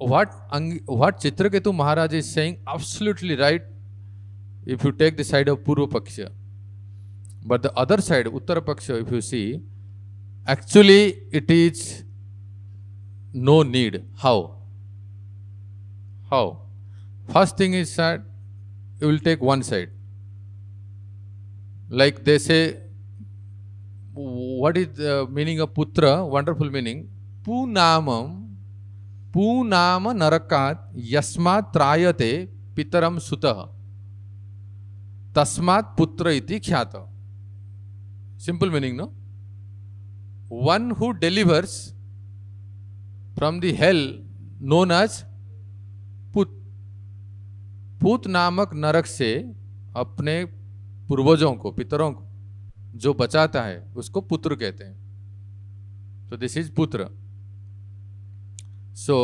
what Ang, what Chitraketu Maharaj is saying absolutely right if you take the side of Purva Paksha. But the other side, Uttara Paksha, if you see, actually it is no need. How? How? First thing is that you will take one side. Like they say, what is the meaning of Putra? Wonderful meaning. Punamam पूनाम नरकात यस्मा पितरम सुत तस्मात पुत्र इति ख्यात simple meaning no one who delivers from the hell known as पुत पूत नामक नरक से अपने पूर्वजों को पितरों को जो बचाता है उसको पुत्र कहते हैं तो दिस इज पुत्र So,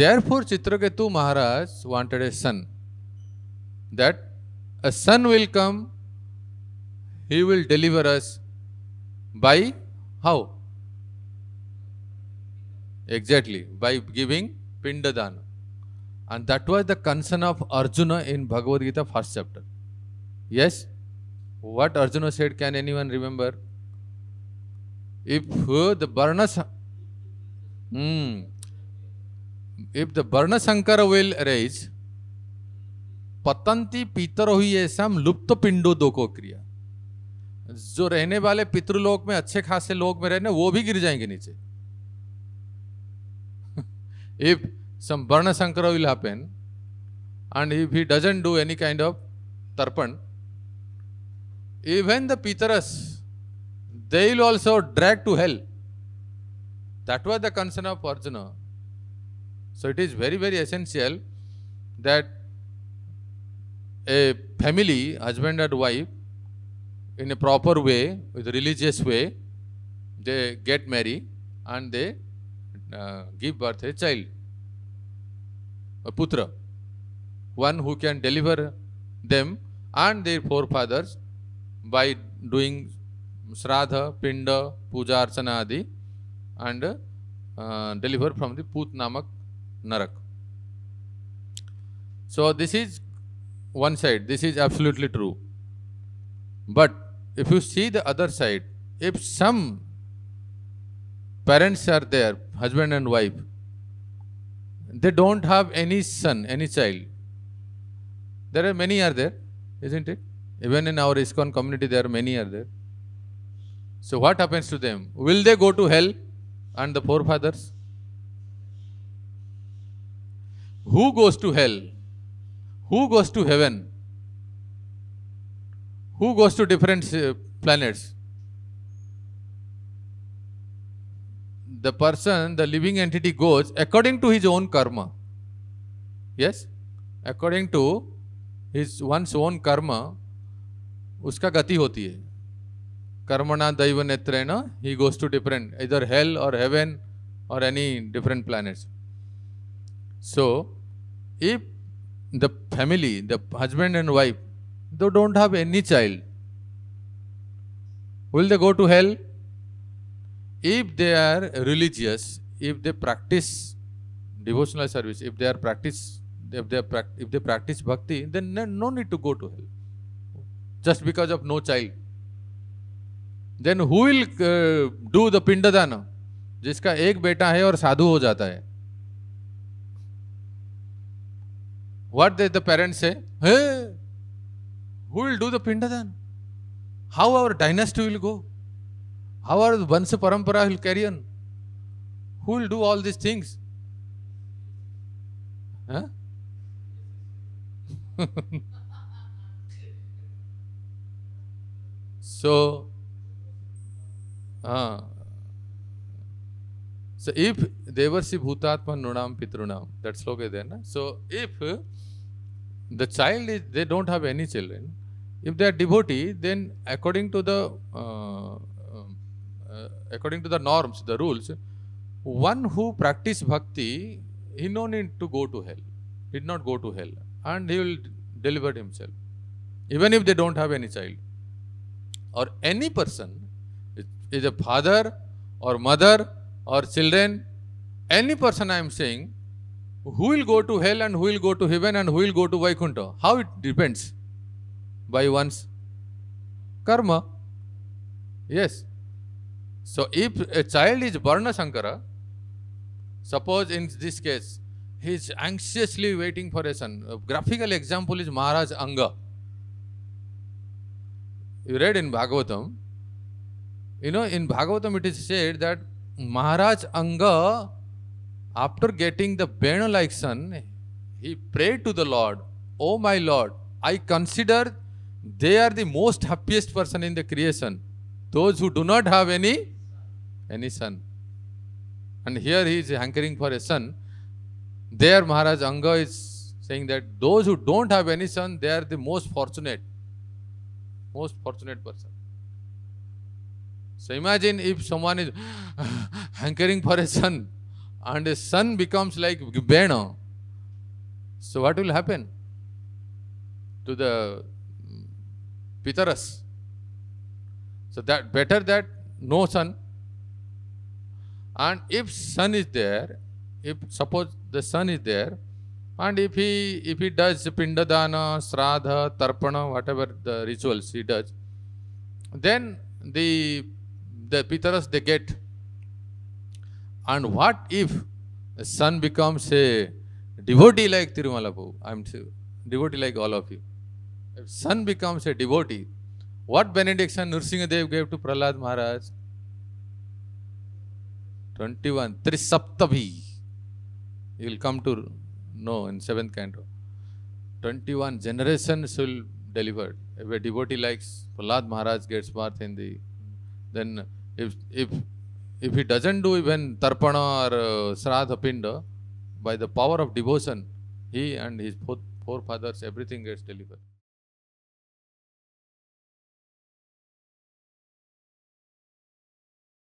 therefore, Chitraketu Maharaj wanted a son. That a son will come, he will deliver us by how? Exactly, by giving Pindadana. And that was the concern of Arjuna in Bhagavad Gita, first chapter. Yes? What Arjuna said, can anyone remember? If the Barnas Mm. If the Varna Sankara will raise, पतंती पितरो ही ऐसा हम लुप्त पिंडो दो को क्रिया जो रहने वाले पितृलोक में अच्छे खासे लोक में रहने वो भी गिर जाएंगे नीचे इफ सम वर्ण संकर will happen and if he doesn't do any kind of तर्पण इवन द पितरस they will also drag to hell That was the concern of Arjuna. So it is very, very essential that a family, husband and wife, in a proper way, with religious way, they get married and they uh, give birth a child, a putra, one who can deliver them and their forefathers by doing shradha, pinda, puja, archana, adi, and uh, deliver from the Put Namak Narak. So this is one side, this is absolutely true. But if you see the other side, if some parents are there, husband and wife, they don't have any son, any child. There are many are there, isn't it? Even in our ISKCON community, there are many are there. So what happens to them? Will they go to hell? and the forefathers? Who goes to hell? Who goes to heaven? Who goes to different uh, planets? The person, the living entity goes according to his own karma. Yes? According to his one's own karma, उसका गति होती है karmana daiva netrena, he goes to different, either hell or heaven or any different planets. So, if the family, the husband and wife, they don't have any child, will they go to hell? If they are religious, if they practice devotional service, if they are practice, if they are, if they practice bhakti, then no need to go to hell. Just because of no child. Then who will do the पिंडदान जिसका एक बेटा है और साधु हो जाता है what the parents है हु विल डू द पिंडदान how our dynasty will go how our वंश परंपरा will carry on who will do all this things so huh? Ah. So if Devarsi Bhutatma Nunam Pitrunam, that sloka is there. Na? So if the child is, they don't have any children, if they are devotee, then according to the uh, uh, according to the norms, the rules, one who practice bhakti, he no need to go to hell. He did not go to hell, and he will deliver himself, even if they don't have any child. Or any person is a father or mother or children any person I am saying who will go to hell and who will go to heaven and who will go to Vaikuntha how it depends by one's karma yes so if a child is शंकर suppose in this case he is anxiously waiting for a son graphical example is Maharaj Anga you read in Bhagavatam You know, in Bhagavatam, it is said that Maharaj Anga, after getting the Beno like son, he prayed to the Lord, Oh my Lord, I consider they are the most happiest person in the creation, those who do not have any, any son. And here he is hankering for a son. There, Maharaj Anga is saying that those who don't have any son, they are the most fortunate, most fortunate person. So imagine if someone is hankering for a son and a son becomes like Beno. So what will happen to the Pitaras? So that better that no son. And if son is there, if suppose the son is there, and if he if he does pindadana, sradha, tarpana, whatever the rituals he does, then the the Pitaras they get. And what if a son becomes a devotee like Tirumalapu? I'm devotee like all of you. If son becomes a devotee, what benediction Nursingadev gave to Prahlad Maharaj? 21. Trisaptabhi. You will come to know in 7th canto. 21 generations will deliver. If a devotee likes Prahlad Maharaj gets birth in the, then if if if he doesn't do even tarpana or uh, sradha pinda, uh, by the power of devotion, he and his forefathers, everything gets delivered.